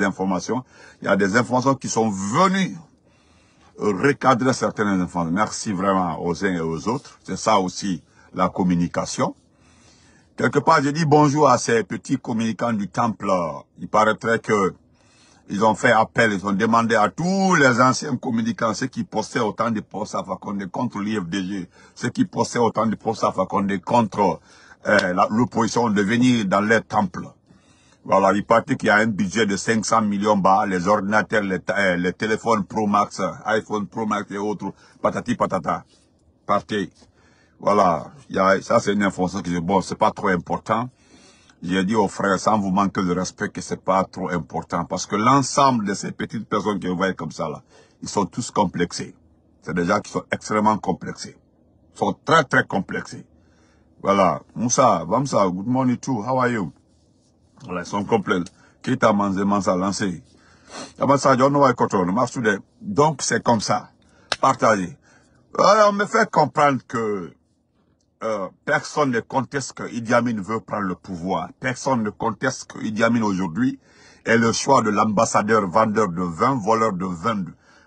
informations. Il y a des informations qui sont venues recadrer certaines informations. Merci vraiment aux uns et aux autres. C'est ça aussi la communication. Quelque part, j'ai dit bonjour à ces petits communicants du temple. Il paraîtrait que ils ont fait appel, ils ont demandé à tous les anciens communicants, ceux qui possèdent autant de postes à Fakonde contre l'IFDG, ceux qui possèdent autant de postes à Fakonde contre euh, l'opposition, de venir dans les temples. Voilà, il partait qu'il y a un budget de 500 millions bas, les ordinateurs, euh, les, téléphones Pro Max, iPhone Pro Max et autres, patati patata. Partez. Voilà, ça c'est une information qui Bon, c'est pas trop important. J'ai dit aux frères, sans vous manquer de respect, que c'est pas trop important. Parce que l'ensemble de ces petites personnes que vous voyez comme ça, là, ils sont tous complexés. C'est des gens qui sont extrêmement complexés. Ils sont très, très complexés. Voilà. Moussa, Vamsa, good morning you, How are you? voilà ils sont complets kita manze mansa lancé donc c'est comme ça Partagez. on me fait comprendre que euh, personne ne conteste que Idi Amin veut prendre le pouvoir. Personne ne conteste que Idi Amin aujourd'hui est le choix de l'ambassadeur vendeur de vin, voleur de vin.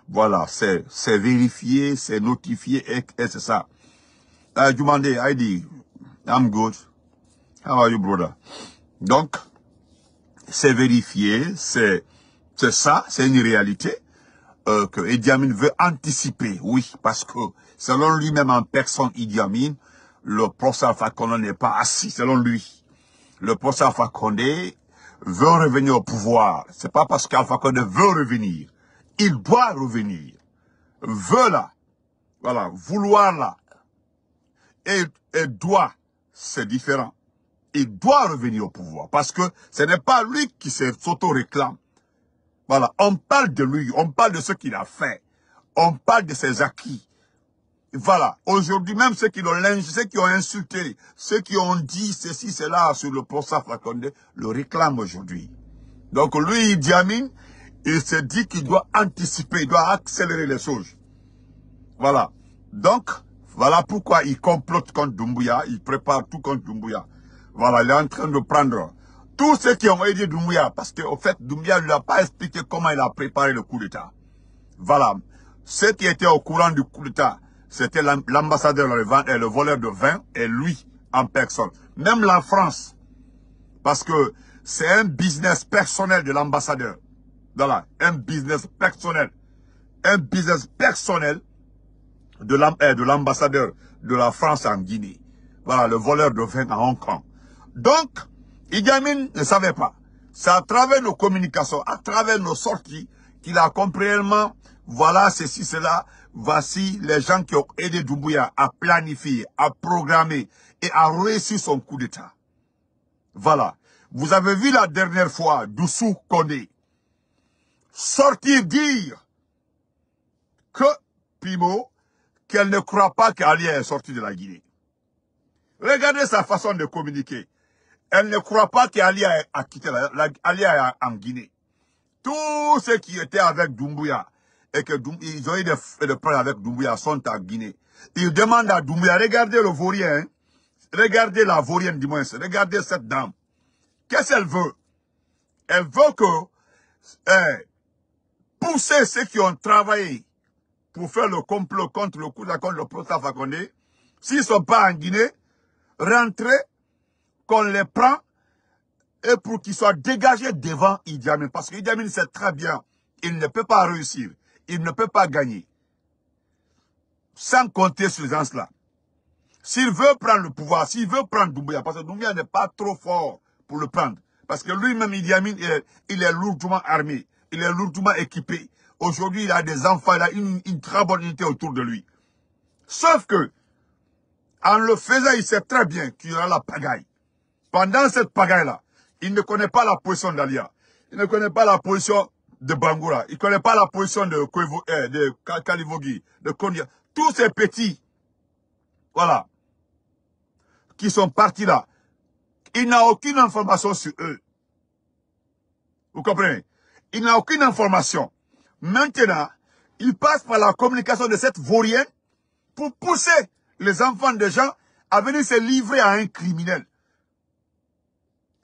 Voilà, c'est vérifié, c'est notifié et, c'est ça. Euh, Je demandé, I'm good. How are you, brother? Donc, c'est vérifié, c'est ça, c'est une réalité euh, que Idi Amin veut anticiper, oui, parce que selon lui-même en personne, Idi Amin, le professeur Alpha n'est pas assis, selon lui. Le professeur Alpha Condé veut revenir au pouvoir. C'est pas parce qu'Alpha Condé veut revenir. Il doit revenir. Veut là. Voilà. Vouloir là. Et, et doit. C'est différent il doit revenir au pouvoir. Parce que ce n'est pas lui qui s'auto-réclame. Voilà, on parle de lui, on parle de ce qu'il a fait, on parle de ses acquis. Voilà, aujourd'hui même ceux qui l'ont linge, ceux qui ont insulté, ceux qui ont dit ceci, cela sur le procès Fakonde, le réclament aujourd'hui. Donc lui, il diamine, il se dit qu'il doit anticiper, il doit accélérer les choses. Voilà. Donc, voilà pourquoi il complote contre Dumbuya, il prépare tout contre Dumbuya. Voilà, il est en train de prendre Tous ceux qui ont aidé Doumbouya, parce qu'au fait, Doumbouya ne lui a pas expliqué comment il a préparé le coup d'État. Voilà. Ceux qui étaient au courant du coup d'État, c'était l'ambassadeur, et euh, le voleur de vin, et lui, en personne. Même la France, parce que c'est un business personnel de l'ambassadeur. Voilà, un business personnel. Un business personnel de euh, l'ambassadeur de la France en Guinée. Voilà, le voleur de vin à Hong Kong. Donc, Igamine ne savait pas. C'est à travers nos communications, à travers nos sorties, qu'il a compris réellement, voilà ceci, cela, voici les gens qui ont aidé Doumbouya à planifier, à programmer et à réussir son coup d'État. Voilà. Vous avez vu la dernière fois Doussou Kondé sortir dire que Pimo, qu'elle ne croit pas qu'Ali est sorti de la Guinée. Regardez sa façon de communiquer. Elle ne croit pas qu'Alia a quitté la, en Guinée. Tous ceux qui étaient avec Doumbouya et que ont eu des, problèmes avec Doumbouya sont en Guinée. Ils demandent à Doumbouya, regardez le vaurien, hein. regardez la vaurienne du moins, regardez cette dame. Qu'est-ce qu'elle veut Elle veut que hein, pousser ceux qui ont travaillé pour faire le complot contre le coup d'accord, le Fakonde, s'ils ne sont pas en Guinée, rentrer on les prend et pour qu'ils soient dégagés devant Idi Amin. Parce que Idi Amin sait très bien, il ne peut pas réussir, il ne peut pas gagner. Sans compter ce gens-là. S'il veut prendre le pouvoir, s'il veut prendre Doumbouya, parce que Doumbouya n'est pas trop fort pour le prendre. Parce que lui-même, Idi Amin, il est, lourdement armé, il est lourdement équipé. Aujourd'hui, il a des enfants, il a une, une très bonne unité autour de lui. Sauf que, en le faisant, il sait très bien qu'il y aura la pagaille. Pendant cette pagaille-là, il ne connaît pas la position d'Alia. Il ne connaît pas la position de Bangoura. Il ne connaît pas la position de, eh, de Kalivogi, de Kondia. Tous ces petits, voilà, qui sont partis là, il n'a aucune information sur eux. Vous comprenez Il n'a aucune information. Maintenant, il passe par la communication de cette vaurienne pour pousser les enfants des gens à venir se livrer à un criminel.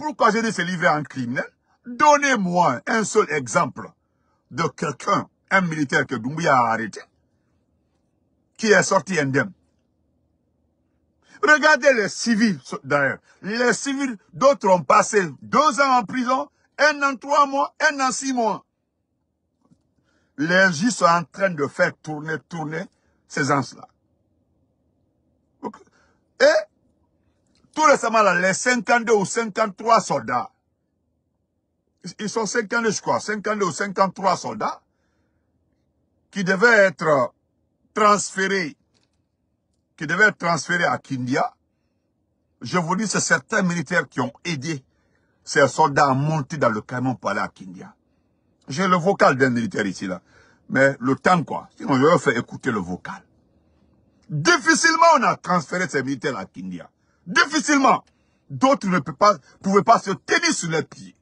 Pourquoi j'ai dit se livrer en criminel Donnez-moi un seul exemple de quelqu'un, un militaire que Doumbouya a arrêté, qui est sorti indemne. Regardez les civils, d'ailleurs. Les civils, d'autres ont passé deux ans en prison, un an trois mois, un an six mois. Les juges sont en train de faire tourner, tourner ces ans-là. Et tout récemment, là, les 52 ou 53 soldats, ils sont 52, je crois, 52 ou 53 soldats qui devaient être transférés, qui devaient être transférés à Kindia. Je vous dis, c'est certains militaires qui ont aidé ces soldats à monter dans le camion pour aller à Kindia. J'ai le vocal d'un militaire ici, là. Mais le temps, quoi. Sinon, je vais faire écouter le vocal. Difficilement, on a transféré ces militaires à Kindia difficilement. D'autres ne pouvaient pas se tenir sur les pieds.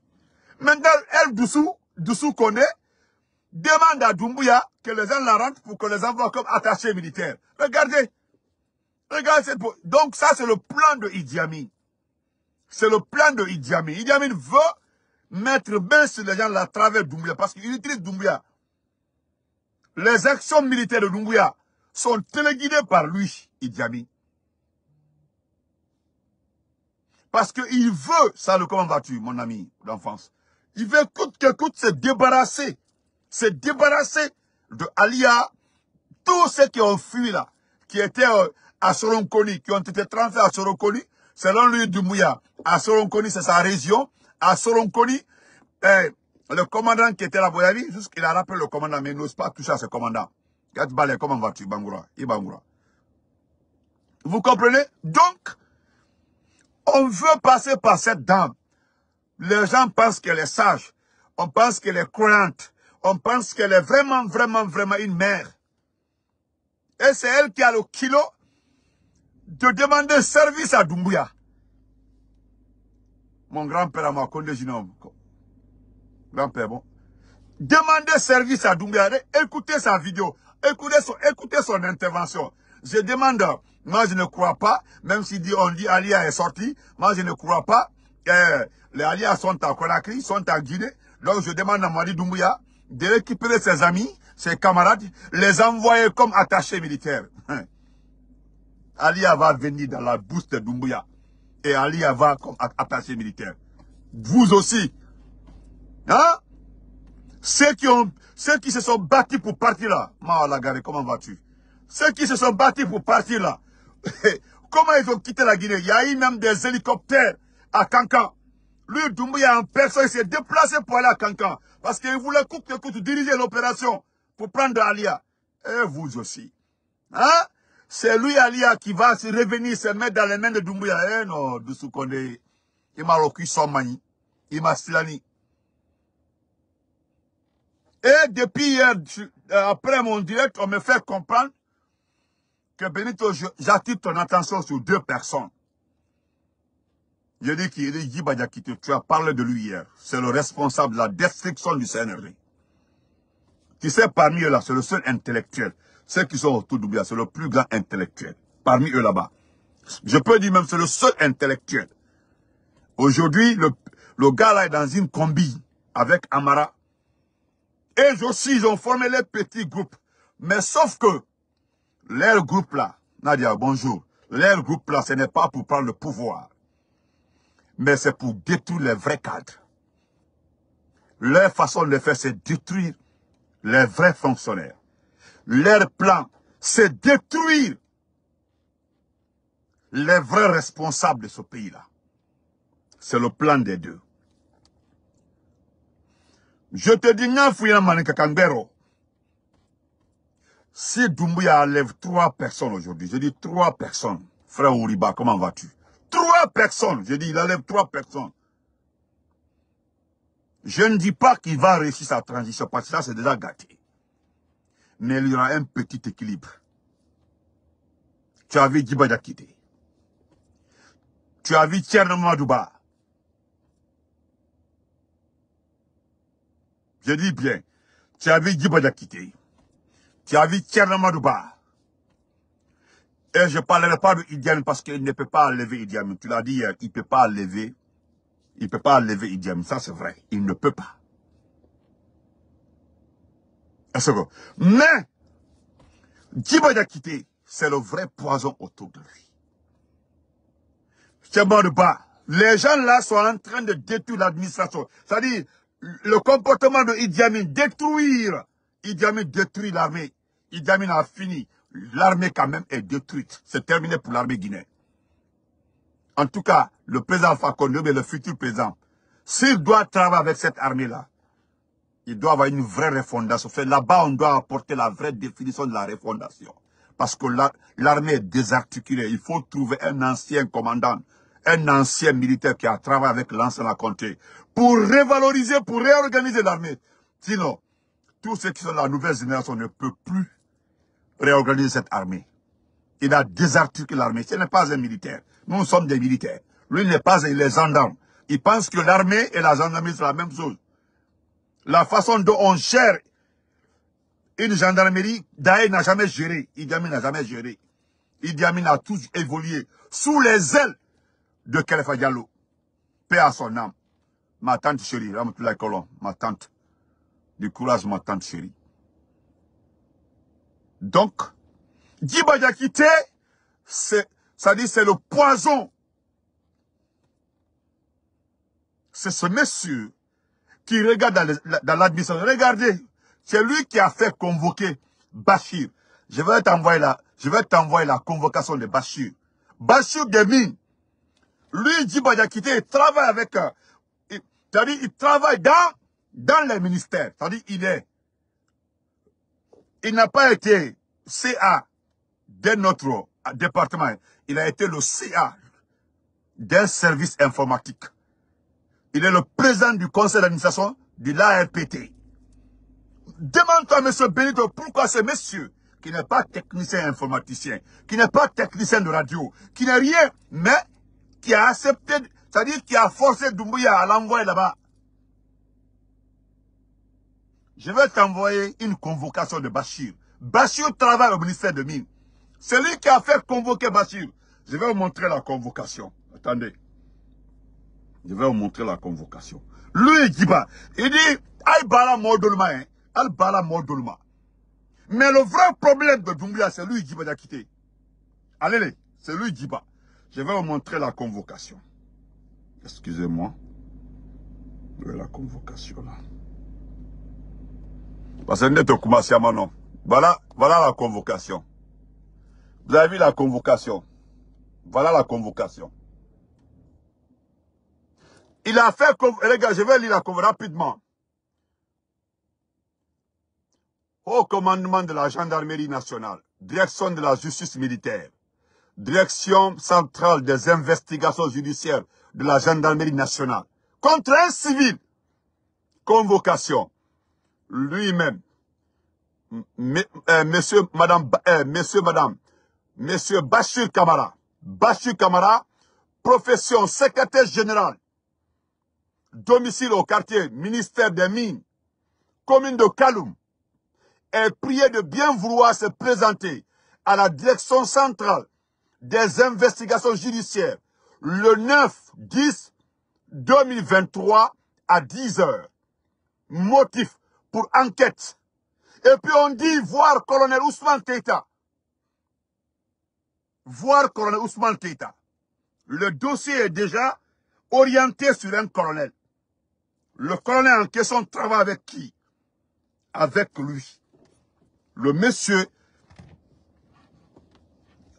Maintenant, elle, Doussou, Doussou connaît, demande à Doumbouya que les gens la rentrent pour que les envoie comme attachés militaires. Regardez. Regardez. Donc ça, c'est le plan de Idi C'est le plan de Idi Amin. veut mettre bien sur les gens la travers Doumbouya parce qu'il utilise Doumbouya. Les actions militaires de Doumbouya sont téléguidées par lui, Idi Amin. Parce qu'il veut, ça le comment vas-tu, mon ami d'enfance Il veut coûte que coûte se débarrasser, se débarrasser de Alia, tous ceux qui ont fui là, qui étaient euh, à Soronconi, qui ont été transférés à Soronconi, selon lui du Mouya. À Soronconi, c'est sa région. À Soronconi, eh, le commandant qui était là, vous il a rappelé le commandant, mais il n'ose pas toucher à ce commandant. Regarde, comment vas-tu, Bangoura. Vous comprenez Donc, on veut passer par cette dame. Les gens pensent qu'elle est sage. On pense qu'elle est courante. On pense qu'elle est vraiment, vraiment, vraiment une mère. Et c'est elle qui a le kilo de demander service à Doumbouya. Mon grand-père à Makonde Grand-père, bon. demander service à Doumbouya. Écoutez sa vidéo. Écoutez son, écoutez son intervention. Je demande moi, je ne crois pas, même si on dit Alia est sorti, moi, je ne crois pas. les Alias sont à Conakry, sont à Guinée. Donc, je demande à Mali Doumbouya de récupérer ses amis, ses camarades, les envoyer comme attachés militaires. Alia va venir dans la bouche de Doumbouya. Et Alia va comme attaché militaire. Vous aussi. Hein? Ceux qui, ont, ceux qui se sont battus pour partir là. Lagaré, comment vas-tu? Ceux qui se sont battus pour partir là. Comment ils ont quitté la Guinée Il y a eu même des hélicoptères à Cancan. Lui, Doumbouya en personne, il s'est déplacé pour aller à Cancan. Parce qu'il voulait coûte diriger l'opération pour prendre Alia. Et vous aussi. Hein? C'est lui, Alia, qui va se revenir, se mettre dans les mains de Doumbouya. Eh non, Il m'a recueilli son mani. Il m'a Et depuis hier, après mon direct, on me fait comprendre que Benito, j'attire ton attention sur deux personnes. Je dis qu'il qui te tu as parlé de lui hier. C'est le responsable de la destruction du CNRD. Tu sais, parmi eux là, c'est le seul intellectuel. Ceux qui sont autour d'Oubia, c'est le plus grand intellectuel. Parmi eux là-bas. Je peux dire même, c'est le seul intellectuel. Aujourd'hui, le, le gars là est dans une combi avec Amara. Et aussi, ils ont formé les petits groupes. Mais sauf que, leur groupe là, Nadia, bonjour. Leur groupe là, ce n'est pas pour prendre le pouvoir. Mais c'est pour détruire les vrais cadres. Leur façon de le faire, c'est détruire les vrais fonctionnaires. Leur plan, c'est détruire les vrais responsables de ce pays-là. C'est le plan des deux. Je te dis, Nafouyan Manikakangbero, si Doumbouya enlève trois personnes aujourd'hui, je dis trois personnes. Frère Ouriba, comment vas-tu Trois personnes, je dis, il enlève trois personnes. Je ne dis pas qu'il va réussir sa transition, parce que ça, c'est déjà gâté. Mais il y aura un petit équilibre. Tu as vu Djiba Tu as vu Tchernomadouba. Je dis bien, tu as vu Djiba tu as vu Tierna Madouba. Et je ne parlerai pas de Idiyam parce qu'il ne peut pas lever Idi Tu l'as dit euh, il ne peut pas lever. Il ne peut pas lever Idiame. Ça, c'est vrai. Il ne peut pas. Mais, Djibo quitté. c'est le vrai poison autour de lui. C'est Les gens là sont en train de détruire l'administration. C'est-à-dire, le comportement de Idi détruire. Idi détruit l'armée. Idamine a fini. L'armée quand même est détruite. C'est terminé pour l'armée guinéenne. En tout cas, le président Fakonde, mais le futur président, s'il doit travailler avec cette armée-là, il doit avoir une vraie refondation. Là-bas, on doit apporter la vraie définition de la refondation. Parce que l'armée est désarticulée. Il faut trouver un ancien commandant, un ancien militaire qui a travaillé avec l'ancien la comté pour revaloriser, pour réorganiser l'armée. Sinon, tous ceux qui sont la nouvelle génération ne peuvent plus réorganise cette armée. Il a désarticulé l'armée. Ce n'est pas un militaire. Nous sommes des militaires. Lui n'est pas les gendarme. Il pense que l'armée et la gendarmerie sont la même chose. La façon dont on gère une gendarmerie, Daé n'a jamais géré. Idi Amin n'a jamais géré. Idi Amin a tous évolué sous les ailes de Khalifa Diallo. Paix à son âme. Ma tante chérie, la colonne. ma tante. Du courage, ma tante chérie. Donc, Guy c'est, ça dit, c'est le poison. C'est ce monsieur qui regarde dans l'admission. Regardez, c'est lui qui a fait convoquer Bachir. Je vais t'envoyer la, je vais t'envoyer la convocation de Bachir. Bachir Demi, lui, Guy Badiakité, il travaille avec, euh, c'est-à-dire, il travaille dans, dans les ministères. C'est-à-dire, il est il n'a pas été CA de notre euh, département. Il a été le CA d'un service informatique. Il est le président du conseil d'administration de l'ARPT. Demande-toi, monsieur Benito, pourquoi ce monsieur qui n'est pas technicien informaticien, qui n'est pas technicien de radio, qui n'est rien, mais qui a accepté, c'est-à-dire qui a forcé Doumbouya à l'envoyer là-bas je vais t'envoyer une convocation de Bachir. Bachir travaille au ministère de Mines. lui qui a fait convoquer Bachir. Je vais vous montrer la convocation. Attendez. Je vais vous montrer la convocation. Lui, Djiba, il dit, Al-Bala bah, Mordolma, hein. Al-Bala Mordolma. Mais le vrai problème de Doumbia, c'est lui qui bah, a quitté. Allez, c'est lui Djiba. Je vais vous montrer la convocation. Excusez-moi. la convocation là parce que Voilà, voilà la convocation. Vous avez vu la convocation. Voilà la convocation. Il a fait... Regarde, je vais lire la convocation rapidement. Au commandement de la gendarmerie nationale, direction de la justice militaire, direction centrale des investigations judiciaires de la gendarmerie nationale, contre un civil, convocation lui-même, euh, monsieur, madame, euh, monsieur, madame, monsieur Bachir Kamara, Bachir Kamara, profession secrétaire général, domicile au quartier, ministère des Mines, commune de Kaloum, est prié de bien vouloir se présenter à la direction centrale des investigations judiciaires le 9-10-2023 à 10 heures. Motif pour enquête. Et puis on dit voir colonel Ousmane Keita. Voir colonel Ousmane Keita. Le dossier est déjà orienté sur un colonel. Le colonel en question travail avec qui Avec lui. Le monsieur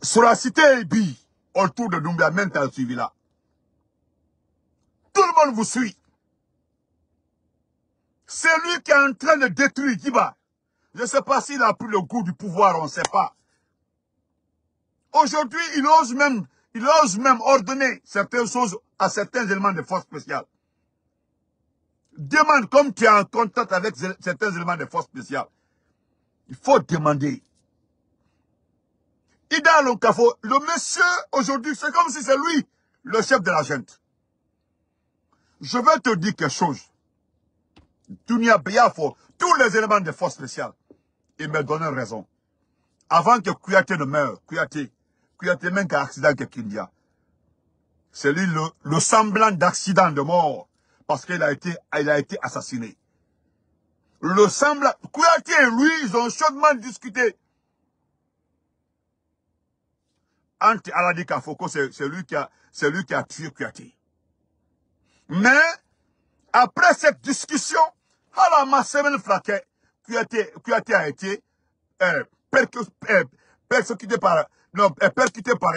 sur la cité autour de Doumbia, même t'as suivi là. Tout le monde vous suit. C'est lui qui est en train de détruire Diba, je ne sais pas s'il a pris le goût du pouvoir, on ne sait pas. Aujourd'hui, il ose même, il ose même ordonner certaines choses à certains éléments de force spéciales. Demande, comme tu es en contact avec certains éléments de force spéciales, il faut demander. Ida Lonkafo, le monsieur, aujourd'hui, c'est comme si c'est lui, le chef de la gente. Je vais te dire quelque chose tous les éléments de force spéciale. Il me donne raison. Avant que Kouyaté ne meure, Kouyaté, Kouyaté même qu'un accident que Kindia. C'est lui le, le semblant d'accident de mort parce qu'il a été, il a été assassiné. Le semblant, Kouyaté et lui, ils ont chaudement discuté. Entre Aladi Kafoko, c'est lui qui a, c'est lui qui a tué Kouyaté. Mais, après cette discussion, alors, ma semaine fraquée, qui été, qui a été euh, euh persécuté par, non, euh, percuté par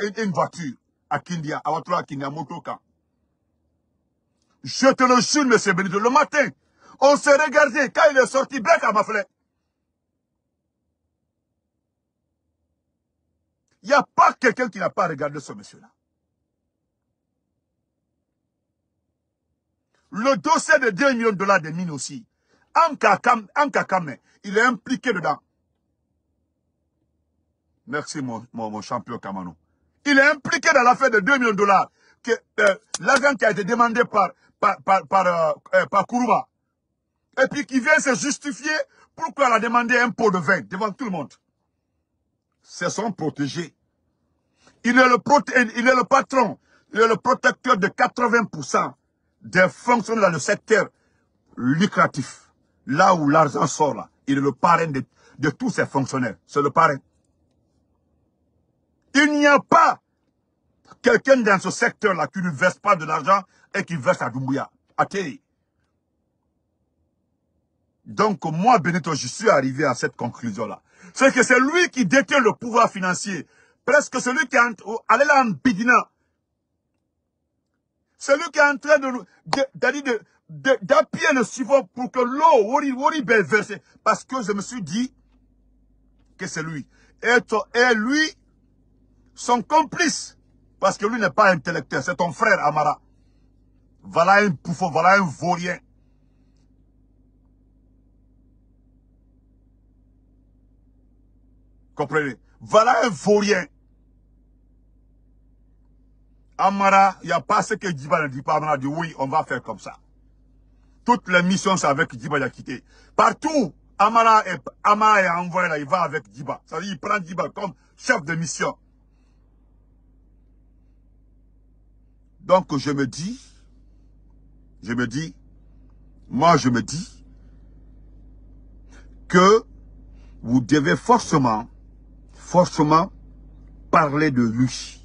une voiture à Kindia, à à Kindia, Motoka. Je te le jure, monsieur Benito, le matin, on s'est regardé quand il est sorti, bec à ma flèche. Il n'y a pas quelqu'un qui n'a pas regardé ce monsieur-là. Le dossier de 2 millions de dollars des mines aussi. Kame, il est impliqué dedans. Merci mon, champion Kamano. Il est impliqué dans l'affaire de 2 millions de dollars. Que, euh, l'argent qui a été demandé par, par, euh, euh, Et puis qui vient se justifier pourquoi elle a demandé un pot de vin devant tout le monde. C'est son protégé. Il est, le il est le patron, il est le protecteur de 80% des fonctionnaires dans le secteur lucratif, là où l'argent sort, là, il est le parrain de, tous ces fonctionnaires. C'est le parrain. Il n'y a pas quelqu'un dans ce secteur-là qui ne verse pas de l'argent et qui verse à Doumbouya, à Donc moi, Benito, je suis arrivé à cette conclusion-là. C'est que c'est lui qui détient le pouvoir financier. Presque celui qui est allé là en bidina c'est lui qui est en train de nous, d'appuyer le suivant pour que l'eau, wori, versée. Parce que je me suis dit que c'est lui. Et, et lui, son complice, parce que lui n'est pas intellectuel, c'est ton frère Amara. Voilà un poufon, voilà un vaurien. Comprenez Voilà un vaurien. Amara, il n'y a pas ce que Djiba ne dit pas. Amara dit oui, on va faire comme ça. Toutes les missions, c'est avec Djiba, il a quitté. Partout, Amara est, Amara est envoyé là, il va avec Djiba. Ça veut dire, il prend Djiba comme chef de mission. Donc, je me dis, je me dis, moi, je me dis que vous devez forcément, forcément parler de lui.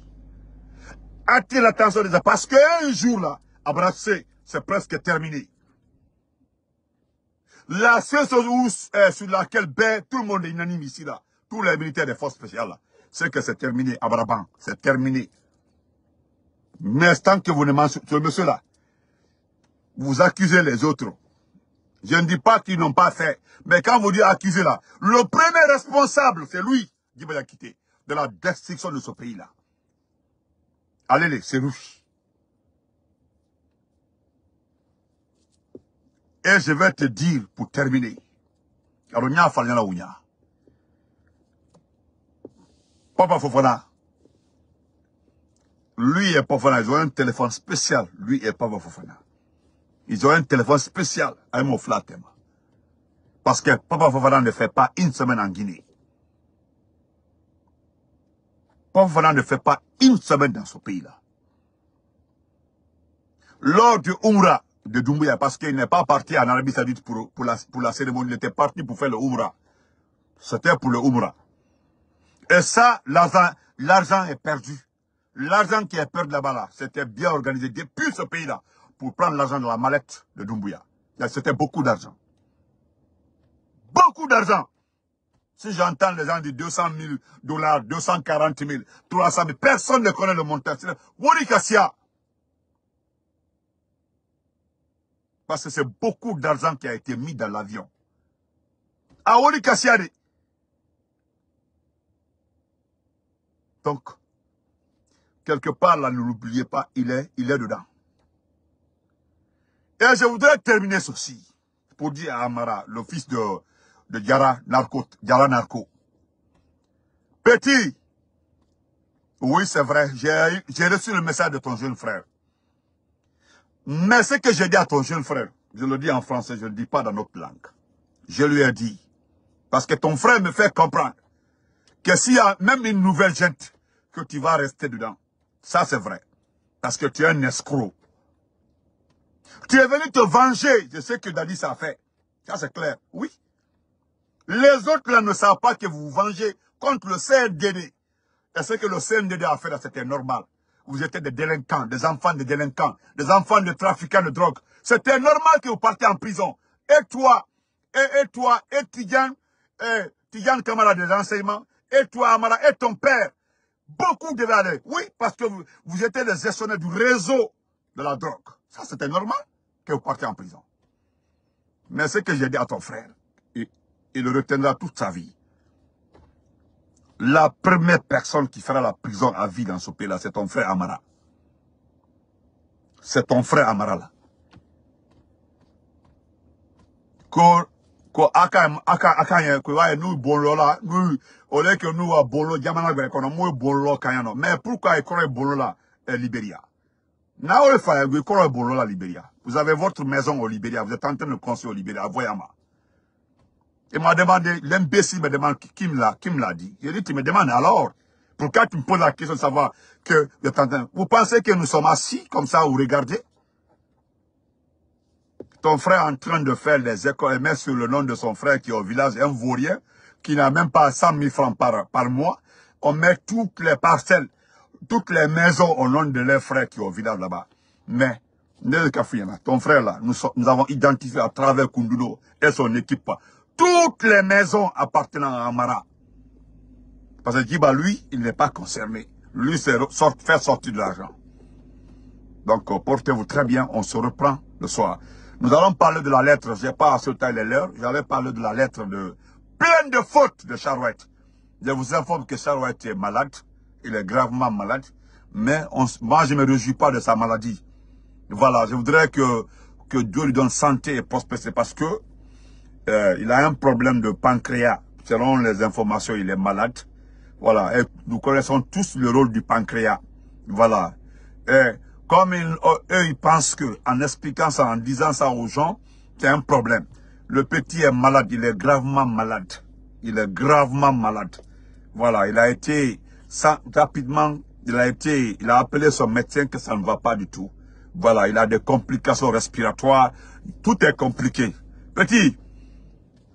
Attire l'attention des gens. Parce qu'un jour là, c'est presque terminé. La seule chose euh, sur laquelle ben, tout le monde est unanime ici là, tous les militaires des forces spéciales c'est que c'est terminé, Abraban, c'est terminé. Mais tant que vous ne mentionnez, ce monsieur là, vous accusez les autres. Je ne dis pas qu'ils n'ont pas fait. Mais quand vous dites accuser là, le premier responsable, c'est lui, qui va quitter, de la destruction de ce pays-là. Allez, c'est nous. Et je vais te dire pour terminer. Papa Fofana. Lui et Fofana, ils ont un téléphone spécial. Lui et Papa Fofana. Ils ont un téléphone spécial. Un mot Parce que Papa Fofana ne fait pas une semaine en Guinée. Convenant ne fait pas une semaine dans ce pays-là. Lors du Oumra de Doumbouya, parce qu'il n'est pas parti en Arabie Saoudite pour, la, cérémonie, il était parti pour faire le Oumra. C'était pour le Oumra. Et ça, l'argent est perdu. L'argent qui est perdu là-bas, là, c'était bien organisé depuis ce pays-là pour prendre l'argent de la mallette de Doumbouya. C'était beaucoup d'argent. Beaucoup d'argent. Si j'entends les gens dire 200 000 dollars, 240 000, 300 000, personne ne connaît le montant. Wori Kassia. Parce que c'est beaucoup d'argent qui a été mis dans l'avion. A ah, Wori Kassia. Donc, quelque part, là, ne l'oubliez pas, il est, il est dedans. Et je voudrais terminer ceci pour dire à Amara, le fils de de Diara Narco. Narco. Petit, oui c'est vrai, j'ai reçu le message de ton jeune frère. Mais ce que j'ai dit à ton jeune frère, je le dis en français, je ne dis pas dans notre langue. Je lui ai dit, parce que ton frère me fait comprendre que s'il y a même une nouvelle gente, que tu vas rester dedans. Ça c'est vrai, parce que tu es un escroc. Tu es venu te venger de ce que dit ça fait. Ça c'est clair, oui. Les autres là ne savent pas que vous vous vengez contre le CNDD. Et ce que le CNDD a fait là, c'était normal. Vous étiez des délinquants, des enfants de délinquants, des enfants de trafiquants de drogue. C'était normal que vous partiez en prison. Et toi, et, toi, et Tidjan, et Tidjan Kamara des enseignements, et toi Amara, et ton père. Beaucoup de aller. Oui, parce que vous, vous étiez les gestionnaires du réseau de la drogue. Ça, c'était normal que vous partiez en prison. Mais ce que j'ai dit à ton frère, et le retiendra toute sa vie. La première personne qui fera la prison à vie dans ce pays-là, c'est ton frère Amara. C'est ton frère Amara là. Ko, ko aka, aka, aka yen, ko waye nou bonlo la, nou, ole ke nou wa bonlo, jamana gwele kono, mou bonlo kanya no. Mais pourquoi e kore bonlo la, eh, Liberia? Na ole faye, e kore bonlo Liberia. Vous avez votre maison au Libéria, vous êtes en train de construire au Libéria, voyez Voyama. Il m'a demandé, l'imbécile me demande qui me l'a, qui me l'a dit. Il dit, tu me demandes alors. Pourquoi tu me poses la question de savoir que Vous pensez que nous sommes assis comme ça, vous regardez Ton frère est en train de faire les écoles et met sur le nom de son frère qui est au village, un vaurien, qui n'a même pas 100 000 francs par, par mois. On met toutes les parcelles, toutes les maisons au nom de leur frère qui est au village là-bas. Mais, ton frère là, nous, avons identifié à travers Kundudo et son équipe toutes les maisons appartenant à Amara. Parce que Djiba, lui, il n'est pas concerné. Lui, c'est faire sortir de l'argent. Donc, euh, portez-vous très bien, on se reprend le soir. Nous allons parler de la lettre, j'ai pas assez taille les l'heure, j'allais parler de la lettre de pleine de fautes de Charouette. Je vous informe que Charouette est malade, il est gravement malade, mais moi je ne me réjouis pas de sa maladie. Voilà, je voudrais que, que Dieu lui donne santé et prospérité parce que euh, il a un problème de pancréas. Selon les informations, il est malade. Voilà. Et nous connaissons tous le rôle du pancréas. Voilà. Et comme oh, eux, ils pensent que en expliquant ça, en disant ça aux gens, c'est un problème. Le petit est malade. Il est gravement malade. Il est gravement malade. Voilà. Il a été rapidement. Il a été, il a appelé son médecin que ça ne va pas du tout. Voilà, il a des complications respiratoires. Tout est compliqué. Petit,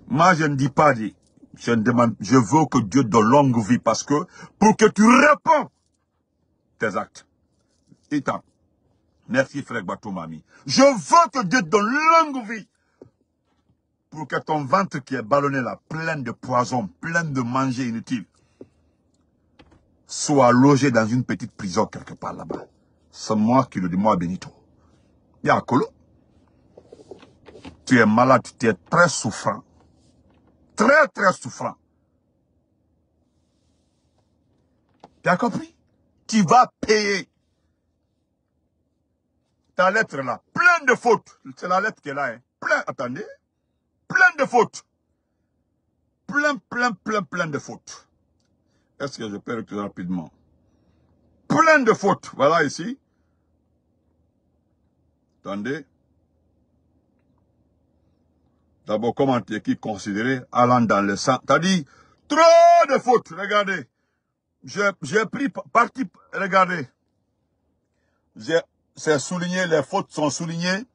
moi, je ne dis pas, je ne demande, je veux que Dieu donne longue vie parce que pour que tu réponds tes actes. Et tant. Merci, frère mamie. Je veux que Dieu donne longue vie pour que ton ventre qui est ballonné là, plein de poison, plein de manger inutile, soit logé dans une petite prison quelque part là-bas. C'est moi qui le dis, moi Benito. Y'a Tu es malade, tu es très souffrant très, très souffrant. Tu as compris Tu vas payer. Ta lettre là, plein de fautes. C'est la lettre qui est là. Hein. Plein, attendez. Plein de fautes. Plein, plein, plein, plein de fautes. Est-ce que je peux plus rapidement Plein de fautes. Voilà ici. Attendez. D'abord, comment est qui considéré allant dans le sang T'as dit, trop de fautes. Regardez. J'ai pris parti. Regardez. C'est souligné, les fautes sont soulignées.